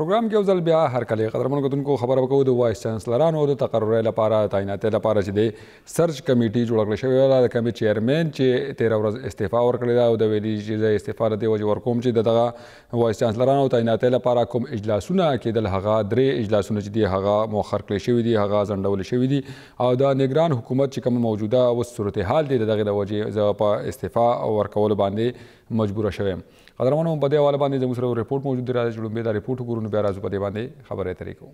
پروګرام کې ځل بیا هر کله قدرمن غوډونکو خبره وکړو د وایس چانسلرانو د تقرر لپاره تعیناتې لپاره چې د سرچ کمیټي جوړ کړل شوی دی د کمیټې چیرمن چې 13 ورځ استعفا ورکړی دا او د ویلي چې د استعفا د وجه ورکوم چې دغه وایس چانسلرانو تعیناتې لپاره کوم اجلاسونه کېدل هغه درې اجلاسونه چې دی هغه مؤخر کړی شوی دی هغه ځنډول شوی دی او د نگران حکومت چې کوم موجوده او صورتحال دی دغه د وجه په استعفا ورکول باندې مجبور شوی قدرمنو په دې حواله باندې زموږ سره یو ریپورت موجود دی راځي چې لومبه دا ریپورت وګورو نو بیا راځو په دې باندې خبرې اترې کوو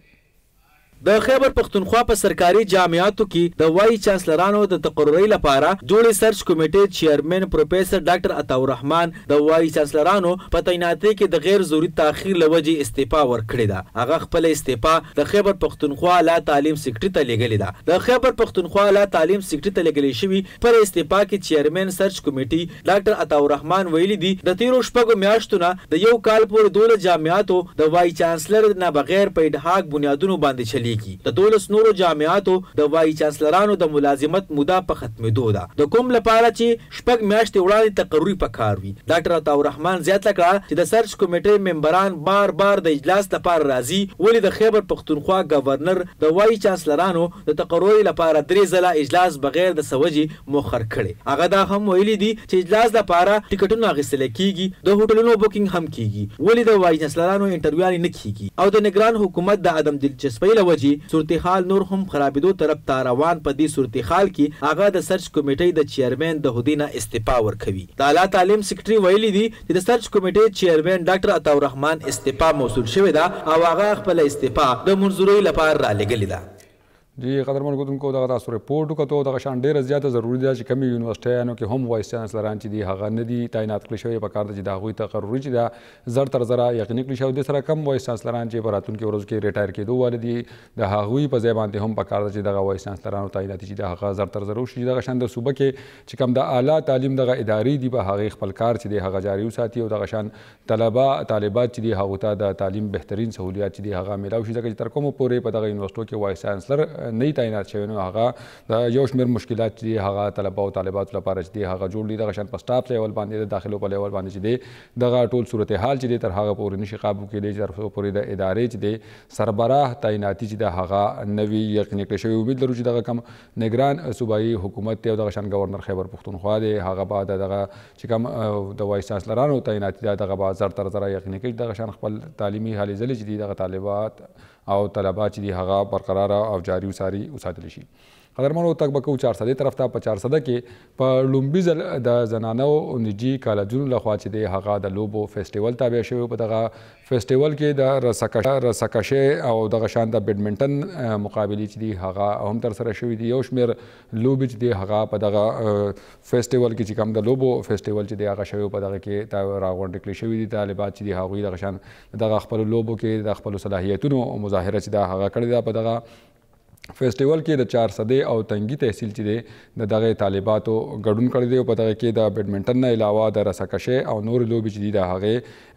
د خیبر پښتونخوا په سرکاري جامعاتو کې د وای چانسلرانو د تقرری لپاره جوړې سرچ کمیټې چیرمن پروفیسور ډاکټر عطاو رحمان د وای چانسلرانو په تعیناتي کې د غیر ضروري تاخير لوجې استعفا ورکړې ده هغه خپل استعفا د خیبر پښتونخوا لا تعلیم سیکټری ته لګلې ده د خیبر پښتونخوا لا تعلیم سیکټری ته لګلې شوې پر استعفا کې چیرمن سرچ کمیټې ډاکټر عطاو رحمان ویلي دي د تیرو شپږو میاشتو نه د یو کال پورې دوله جامعاتو د وای چانسلر نه بغیر په ډهاک بنیادونو باندې چلی چلیږي د دولس نورو جامعاتو د وایي چانسلرانو د ملازمت موده په ختمېدو ده د کوم لپاره چې شپږ میاشتې وړاندې تقرری پکار وي ډاکټر عطا الرحمن زیاته کړه چې د سرچ کمیټې ممبران بار بار د اجلاس لپاره راځي ولې د خیبر پښتونخوا گورنر د وایي چانسلرانو د تقرری لپاره درې ځله اجلاس بغیر د سوجي مخر کړي هغه دا هم ویلي دي چې اجلاس لپاره ټیکټونه اخیستل کیږي د هوټلونو بوکینګ هم کیږي ولې د وایي چانسلرانو انټرویو نه کیږي او د نگران حکومت د عدم دلچسپۍ لوي وجې صورتحال نور هم خرابېدو طرف ته روان په دې صورتحال کې هغه د سرچ کمیټې د چیرمین د هدي نه استعفا ورکوي د اعلی تعلیم سیکرټري ویلي دي چې د سرچ کمیټې چیرمین ډاکټر عطاالرحمن استعفا موصول شوې ده او هغه خپل استعفا د منظورۍ لپاره را لګلې ده دی قدرمن کوونکو دغه تاسو رپورټ وکړو دغه شان ډیره زیاته ضروری ده چې کمی یونیورسيټیانو کې هم وایس چانسلران چې دی هغه نه دی تعینات کړی شوی په کار د چې دا غوي تقرری چې دا زر تر زره یقیني کړی شوی د سره کم وایس چانسلران چې براتون کې ورځ کې ریټایر کېدو ول دي د هغوی په ځای باندې هم په کار د چې دغه وایس چانسلرانو تعینات چې دا هغه زر تر زره شي دغه شان د صوبه کې چې کم د اعلی تعلیم دغه ادارې دی په هغه خپل کار چې دی هغه جاری وساتي او دغه شان طلبه طالبات چې دی هغه ته د تعلیم بهترین سہولیات چې دی هغه ملاوي شي ځکه چې تر کومه پورې په دغه یونیورسيټو کې وایس چانسلر نه تعینات شوی نو هغه د یو شمیر مشکلات دي هغه طلبه او طالبات لپاره چې دي هغه جوړ دي د غشن په سټاف لیول باندې د داخلو په لیول باندې چې دي دغه ټول صورتحال چې دي تر هغه پورې نشي قابو کېدی چې تر هغه پورې د ادارې چې دي سربراه تعیناتي چې د هغه نوي یقیني کړی شوی امید لرو چې دغه کم نگران صوبایي حکومت ته او د غشن گورنر خیبر پښتونخوا دی هغه بعد دغه چې کم د وایس چانسلرانو تعیناتي دغه بازار تر زر یقیني کړي دغه شان خپل تعلیمي حالې ځلې چې دي دغه طالبات او طلبه چې دی هغه برقرار او جاری وساري وساتل شي قدرمنو تک بکو 400 طرف ته په 400 کې په لومبي ځل د زنانو انجی کالجونو لخوا چې د هغه د لوبو فیسټیوال تابع شوی په دغه فیسټیوال کې د رسکشه رسکشه او دغه شان د بیډمنټن مقابله چې دی هغه هم تر سره شوی دی یو شمیر لوبي چې دی هغه په دغه فیسټیوال کې چې کوم د لوبو فیسټیوال چې دی هغه شوی په دغه کې تا راغونډ کړی شوی دی طالبات چې دی هغه دغه شان دغه خپل لوبو کې د خپل صلاحیتونو مظاهره چې دا هغه کړې ده په دغه فیسټیوال کې د چار صدې او تنګي تحصیل چې دی د دغه طالباتو ګډون کړی دی او په دغه کې د بیډمنټن نه علاوه د رساکشۍ او نور لوبې چې دي د هغې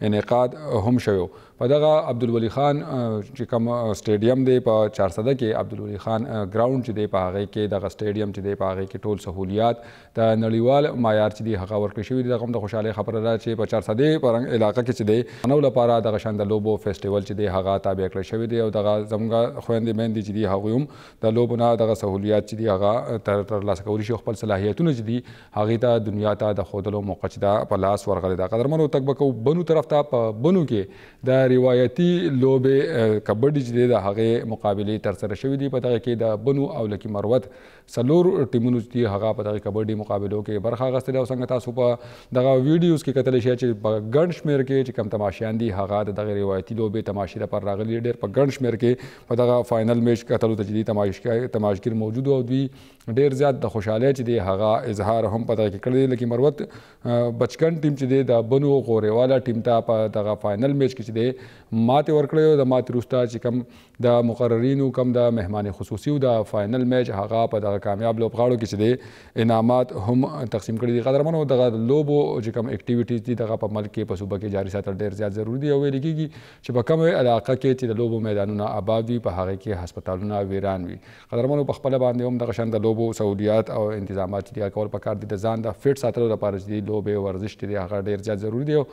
انعقاد هم شوی په دغه عبدالولي خان چې کوم سټیډیم دی په 400 کې عبدالولي خان ګراوند چې دی په هغه کې دغه سټیډیم چې دی په هغه کې ټول سہولیات د نړیوال معیار چې دی هغه ورکړ شوی دی دغه د خوشاله خبره ده چې په 400 پرنګ علاقې کې چې دی نو لپاره دغه شاند لوبو فیسټیوال چې دی هغه تابع کړی شوی دی او دغه زموږ خويندې مېندې چې دی هغه هم د لوبونه دغه سہولیات چې دی هغه تر تر لاسه کولی شي خپل صلاحیتونه چې دی هغه ته دنیا ته د خودلو موقع چې دا په لاس ورغلی دا قدرمنو تک بکو بنو طرف ته په بنو کې د روایتي لوبې کبډي چې د هغه مقابله تر سره شوې دي په دغه کې د بنو او لکی مروت سلور ټیمونو چې هغه په دغه کبډي مقابلو کې برخه اخیستل او څنګه تاسو په دغه ویډیوز کې کتلی شئ چې په ګڼ شمیر کې چې کم تماشیان دي هغه دغه روایتي لوبې تماشې لپاره راغلي ډېر په ګڼ شمیر کې په دغه فاینل میچ کتلو ته جدي تماشګر موجود او دوی ډیر زیات د خوشحالۍ چې دی هغه اظهار هم پدې کې کړی لکه مروت بچکن ټیم چې دی د بنو غوریواله ټیم ته په دغه فاینل میچ کې چې دی ماته ورکړیو د ماته روستا چې کم د مقررینو کم د مهمان خصوصي او د فائنل میچ هغه په دغه کامیاب لوبغاړو کې چې د انعامات هم تقسیم کړي دي قدرمنو دغه لوبو چې کم اکټیویټیز دي دغه په ملک کې په صوبه کې جاري ساتل ډیر زیات ضروری دي او ویل کیږي چې په کومه علاقه کې چې د لوبو میدانونه آباد وي په هغه کې هسپتالونه ویران وي قدرمنو په خپل باندې هم دغه شند لوبو سہولیات او تنظیمات چې کول پکار دي د ځان د فټ ساتلو لپاره چې لوبې ورزش دي هغه ډیر زیات ضروری دي او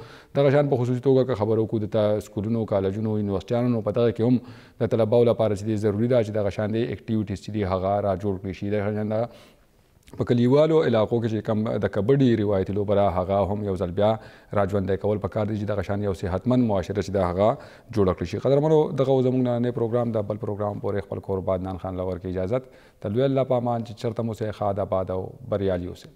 دغه شان په خصوصي توګه خبرو کو د سکولونو کالجونو یونیورسيټانو په دغه کې هم د طلباو لپاره چې ضروری ده چې دغه شاندې اکټیویټیز چې هغه را جوړ کړي شي د شاندې په کلیوالو علاقو کې چې کم د کبډي روایتي لوبره هغه هم یو ځل بیا راځوندې کول په کار دي چې د غشان یو صحتمن معاشره چې د هغه جوړ کړی شي قدرمنو دغه زموږ نه پروګرام د بل پروګرام پورې خپل کور باد نان خان لور کې اجازه تلوي الله پامان چې چرته مو سه خاده باد او بریالي اوسه